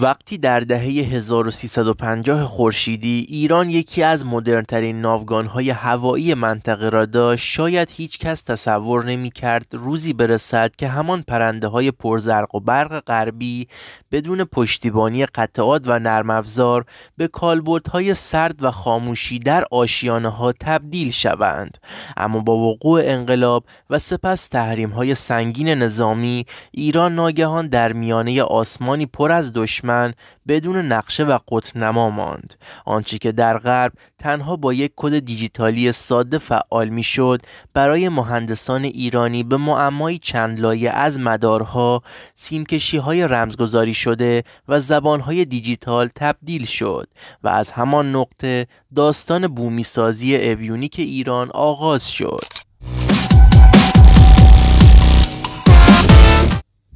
وقتی در دهه 1350 خورشیدی ایران یکی از مدرنترین ناوگانهای هوایی منطقه را داشت شاید هیچ کس تصور نمی کرد روزی برسد که همان پرنده های پرزرق و برق غربی بدون پشتیبانی قطعات و نرمافزار به های سرد و خاموشی در آشیانه ها تبدیل شوند اما با وقوع انقلاب و سپس تحریم های سنگین نظامی ایران ناگهان در میانه آسمانی پر از دشمن دشمن بدون نقشه و قطب ماند آنچه که در غرب تنها با یک کد دیجیتالی ساده فعال میشد برای مهندسان ایرانی به معمایی چند لایه از مدارها سیمکشی های رمزگذاری شده و زبان های دیجیتال تبدیل شد و از همان نقطه داستان بومیسازی اویونیک ایران آغاز شد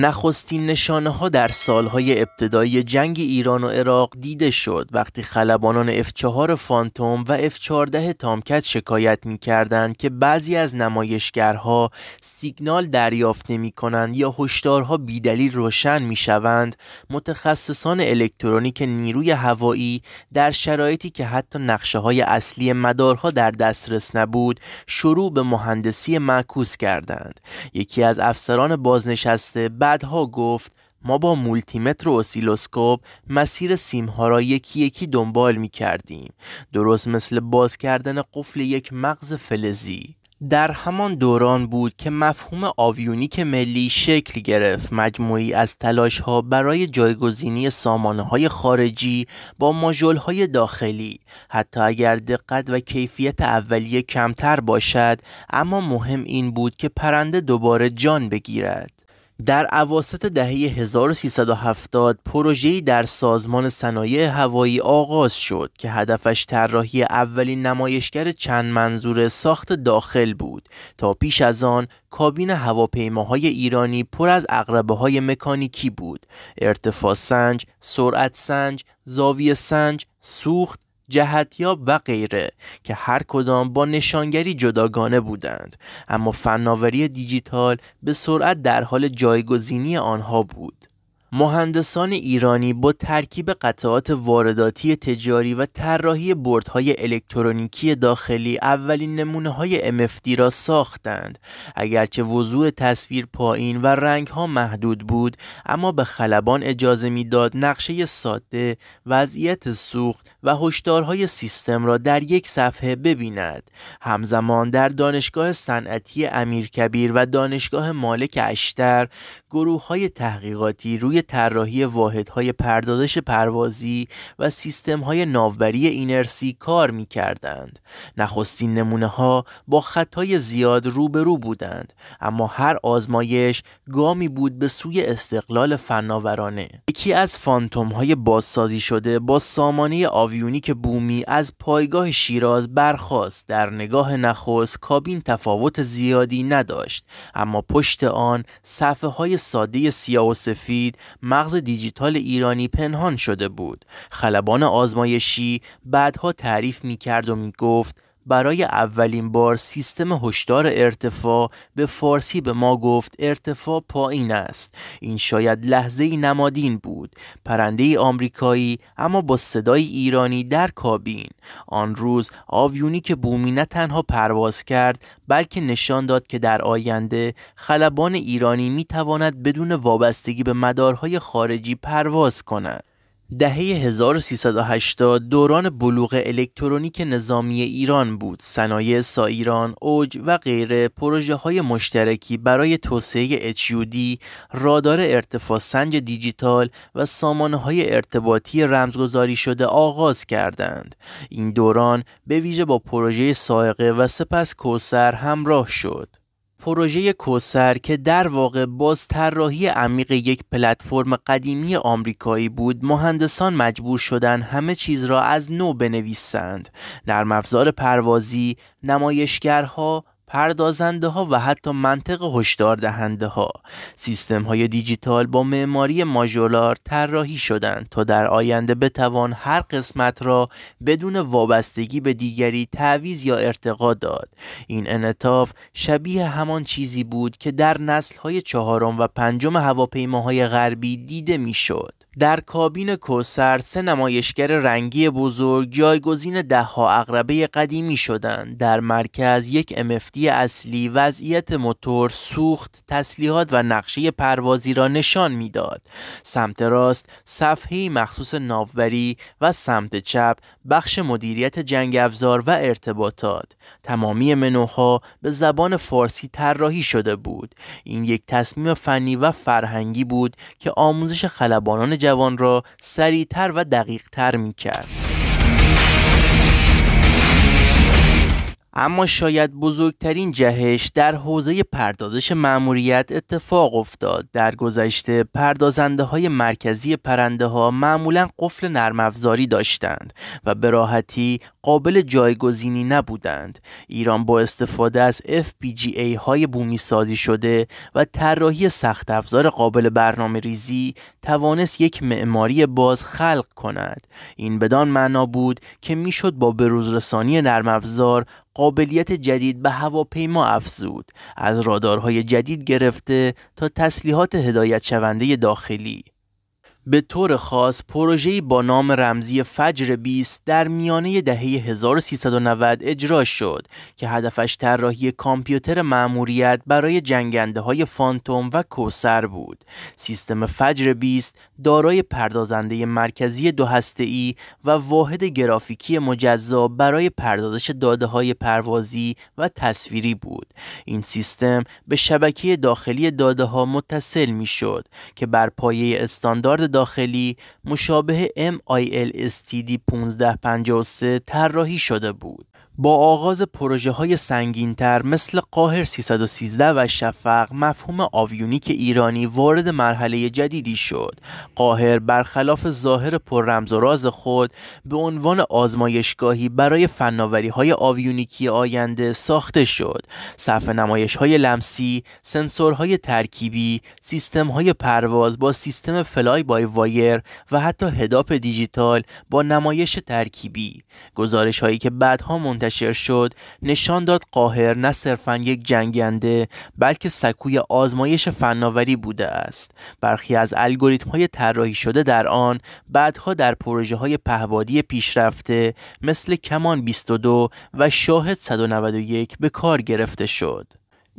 نخستین نشانه ها در سالهای ابتدایی جنگ ایران و عراق دیده شد وقتی خلبانان F4 فانتوم و F14 تامکت شکایت می کردند که بعضی از نمایشگرها سیگنال دریافت نمی کنند یا هشدارها بیدلیل روشن می شوند متخصصان الکترونیک نیروی هوایی در شرایطی که حتی نقشه های اصلی مدارها در دسترس نبود شروع به مهندسی معکوس کردند یکی از افسران بازنشسته بعدها گفت ما با مولتیمتر و اسیلوسکوپ مسیر سیمها را یکی یکی دنبال می کردیم درست مثل باز کردن قفل یک مغز فلزی در همان دوران بود که مفهوم آویونیک ملی شکل گرفت مجموعی از تلاش ها برای جایگزینی سامانه های خارجی با ماژول های داخلی حتی اگر دقت و کیفیت اولیه کمتر باشد اما مهم این بود که پرنده دوباره جان بگیرد در اواسط دهه 1370 پروژه‌ای در سازمان صنایع هوایی آغاز شد که هدفش طراحی اولین نمایشگر چند منظور ساخت داخل بود تا پیش از آن کابین هواپیماهای ایرانی پر از اقربه های مکانیکی بود ارتفاع سنج، سرعت سنج، زاویه سنج، سوخت جهتیاب و غیره که هر کدام با نشانگری جداگانه بودند اما فناوری دیجیتال به سرعت در حال جایگزینی آنها بود مهندسان ایرانی با ترکیب قطعات وارداتی تجاری و طراحی بردهای الکترونیکی داخلی اولین نمونه های MFD را ساختند اگرچه وضوع تصویر پایین و رنگ ها محدود بود اما به خلبان اجازه میداد نقشه ساده وضعیت سوخت و هشدارهای سیستم را در یک صفحه ببیند همزمان در دانشگاه صنعتی امیرکبیر و دانشگاه مالک اشتر گروه های تحقیقاتی روی طراحی واحدهای پردازش پروازی و های ناوبری اینرسی کار می نخستین نمونه ها با خطای زیاد روبرو بودند اما هر آزمایش گامی بود به سوی استقلال فناورانه یکی از فانتوم های بازسازی شده با سامانه آویونیک بومی از پایگاه شیراز برخاست در نگاه نخست کابین تفاوت زیادی نداشت اما پشت آن صفحه های ساده سیاه و سفید مغز دیجیتال ایرانی پنهان شده بود خلبان آزمایشی بعدها تعریف می کرد و می گفت برای اولین بار سیستم هشدار ارتفاع به فارسی به ما گفت ارتفاع پایین است این شاید لحظه نمادین بود پرنده آمریکایی اما با صدای ایرانی در کابین آن روز آویونی که بومی نه تنها پرواز کرد بلکه نشان داد که در آینده خلبان ایرانی می تواند بدون وابستگی به مدارهای خارجی پرواز کند دهه 1380 دوران بلوغ الکترونیک نظامی ایران بود. صنایع ایران، اوج و غیره پروژه های مشترکی برای توسعه HUD، رادار ارتفاع سنج دیجیتال و سامانه های ارتباطی رمزگذاری شده آغاز کردند. این دوران به ویژه با پروژه سائقه و سپس کوسر همراه شد. پروژه کوسر که در واقع باز طراحی عمیق یک پلتفرم قدیمی آمریکایی بود مهندسان مجبور شدن همه چیز را از نو بنویسند نرم افزار پروازی نمایشگرها پردازنده ها و حتی منطق هشدار دهنده ها سیستم های دیجیتال با معماری ماژولار طراحی شدند تا در آینده بتوان هر قسمت را بدون وابستگی به دیگری تعویض یا ارتقا داد این انطاف شبیه همان چیزی بود که در نسل های چهارم و پنجم هواپیماهای غربی دیده میشد در کابین کوسر سه نمایشگر رنگی بزرگ جایگزین دهها اقربه قدیمی شدند در مرکز یک MFD اصلی وضعیت موتور سوخت تسلیحات و نقشه پروازی را نشان میداد سمت راست صفحه مخصوص ناوبری و سمت چپ بخش مدیریت جنگ افزار و ارتباطات تمامی منوها به زبان فارسی طراحی شده بود این یک تصمیم فنی و فرهنگی بود که آموزش خلبانان جوان را سریعتر و دقیقتر می کرد. اما شاید بزرگترین جهش در حوزه پردازش مأموریت اتفاق افتاد در گذشته پردازنده های مرکزی پرنده ها معمولا قفل نرم افزاری داشتند و به راحتی قابل جایگزینی نبودند ایران با استفاده از FPGA های بومی سازی شده و طراحی سخت افزار قابل برنامه ریزی توانست یک معماری باز خلق کند این بدان معنا بود که میشد با بروزرسانی نرم افزار قابلیت جدید به هواپیما افزود از رادارهای جدید گرفته تا تسلیحات هدایت شونده داخلی به طور خاص پروژه‌ای با نام رمزی فجر 20 در میانه دهه 1390 اجرا شد که هدفش طراحی کامپیوتر مأموریت برای جنگنده های فانتوم و کوسر بود. سیستم فجر 20 دارای پردازنده مرکزی دو هسته‌ای و واحد گرافیکی مجزا برای پردازش داده های پروازی و تصویری بود. این سیستم به شبکه داخلی داده ها متصل می‌شد که بر پایه استاندارد داخلی مشابه MILSTD 1553 طراحی شده بود با آغاز پروژه های تر مثل قاهر 313 و شفق مفهوم آویونیک ایرانی وارد مرحله جدیدی شد. قاهر برخلاف ظاهر پر رمز و راز خود به عنوان آزمایشگاهی برای فناوری های آویونیکی آینده ساخته شد. صفحه نمایش های لمسی، سنسورهای ترکیبی، سیستم های پرواز با سیستم فلای بای وایر و حتی هداپ دیجیتال با نمایش ترکیبی. گزارش هایی که بعدها منتشر منتشر شد نشان داد قاهر نه صرفا یک جنگنده بلکه سکوی آزمایش فناوری بوده است برخی از الگوریتم های طراحی شده در آن بعدها در پروژه های پهبادی پیشرفته مثل کمان 22 و شاهد 191 به کار گرفته شد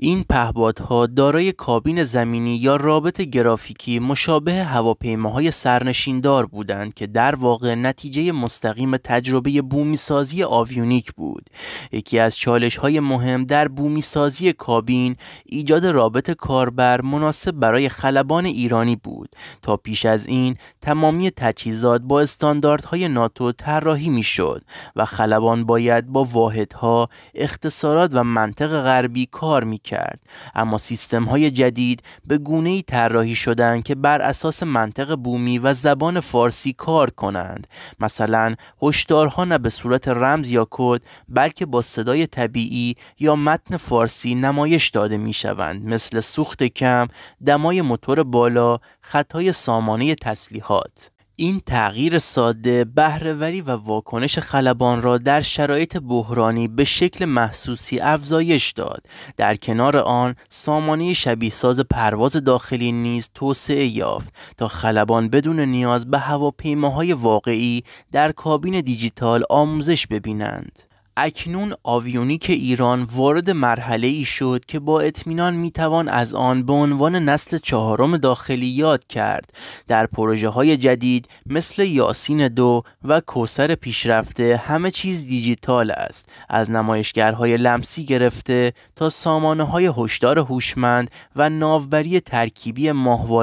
این پهپادها دارای کابین زمینی یا رابط گرافیکی مشابه هواپیماهای سرنشیندار بودند که در واقع نتیجه مستقیم تجربه بومیسازی آویونیک بود. یکی از چالش های مهم در بومیسازی کابین ایجاد رابط کاربر مناسب برای خلبان ایرانی بود. تا پیش از این تمامی تجهیزات با استانداردهای ناتو طراحی میشد و خلبان باید با واحدها، اختصارات و منطق غربی کار میکرد. کرد اما سیستم های جدید به گونه ای طراحی شدند که بر اساس منطق بومی و زبان فارسی کار کنند مثلا هشدارها نه به صورت رمز یا کد بلکه با صدای طبیعی یا متن فارسی نمایش داده می شوند مثل سوخت کم دمای موتور بالا خطای سامانه تسلیحات این تغییر ساده بهرهوری و واکنش خلبان را در شرایط بحرانی به شکل محسوسی افزایش داد در کنار آن سامانه شبیه ساز پرواز داخلی نیز توسعه یافت تا خلبان بدون نیاز به هواپیماهای واقعی در کابین دیجیتال آموزش ببینند اکنون آویونیک ایران وارد مرحله ای شد که با اطمینان میتوان از آن به عنوان نسل چهارم داخلی یاد کرد در پروژه های جدید مثل یاسین دو و کوسر پیشرفته همه چیز دیجیتال است از نمایشگرهای لمسی گرفته تا سامانه های هشدار هوشمند و ناوبری ترکیبی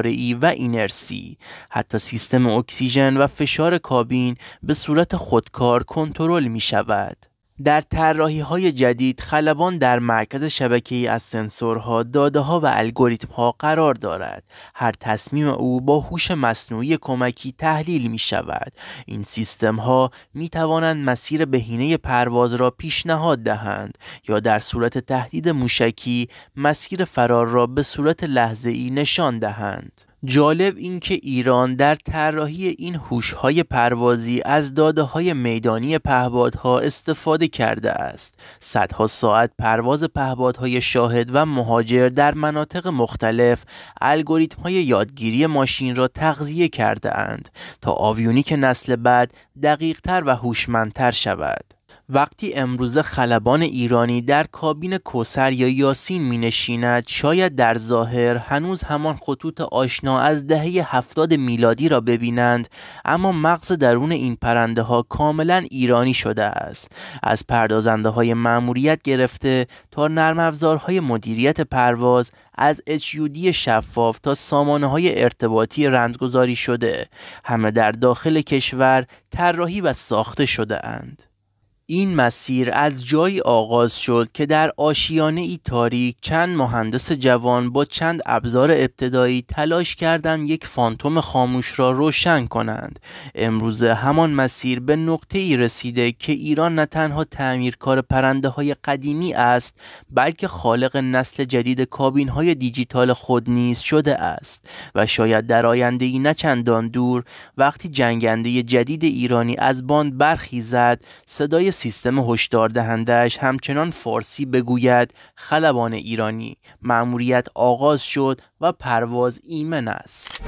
ای و اینرسی حتی سیستم اکسیژن و فشار کابین به صورت خودکار کنترل می شود در طراحی های جدید خلبان در مرکز شبکه ای از سنسورها، داده ها و الگوریتم ها قرار دارد. هر تصمیم او با هوش مصنوعی کمکی تحلیل می شود. این سیستم ها می توانند مسیر بهینه پرواز را پیشنهاد دهند یا در صورت تهدید موشکی مسیر فرار را به صورت لحظه ای نشان دهند. جالب اینکه ایران در طراحی این هوش‌های پروازی از داده‌های میدانی پهبادها استفاده کرده است. صدها ساعت پرواز پهبادهای شاهد و مهاجر در مناطق مختلف الگوریتم‌های یادگیری ماشین را تغذیه کرده اند تا آویونیک نسل بعد دقیق‌تر و هوشمندتر شود. وقتی امروز خلبان ایرانی در کابین کوسر یا یاسین می نشیند شاید در ظاهر هنوز همان خطوط آشنا از دهه هفتاد میلادی را ببینند اما مغز درون این پرنده ها کاملا ایرانی شده است از پردازنده های معموریت گرفته تا نرم افزارهای مدیریت پرواز از HUD شفاف تا سامانه های ارتباطی رندگذاری شده همه در داخل کشور طراحی و ساخته شده اند. این مسیر از جایی آغاز شد که در آشیانه ای تاریک چند مهندس جوان با چند ابزار ابتدایی تلاش کردند یک فانتوم خاموش را روشن کنند امروزه همان مسیر به نقطه ای رسیده که ایران نه تنها تعمیرکار پرنده های قدیمی است بلکه خالق نسل جدید کابین های دیجیتال خود نیز شده است و شاید در آینده ای نه چندان دور وقتی جنگنده جدید ایرانی از باند برخیزد صدای سیستم هشدار دهندش همچنان فارسی بگوید خلبان ایرانی مأموریت آغاز شد و پرواز ایمن است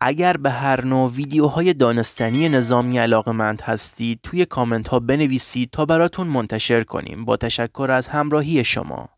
اگر به هر نوع ویدیوهای دانستنی نظامی علاقه مند هستید توی کامنت ها بنویسید تا براتون منتشر کنیم با تشکر از همراهی شما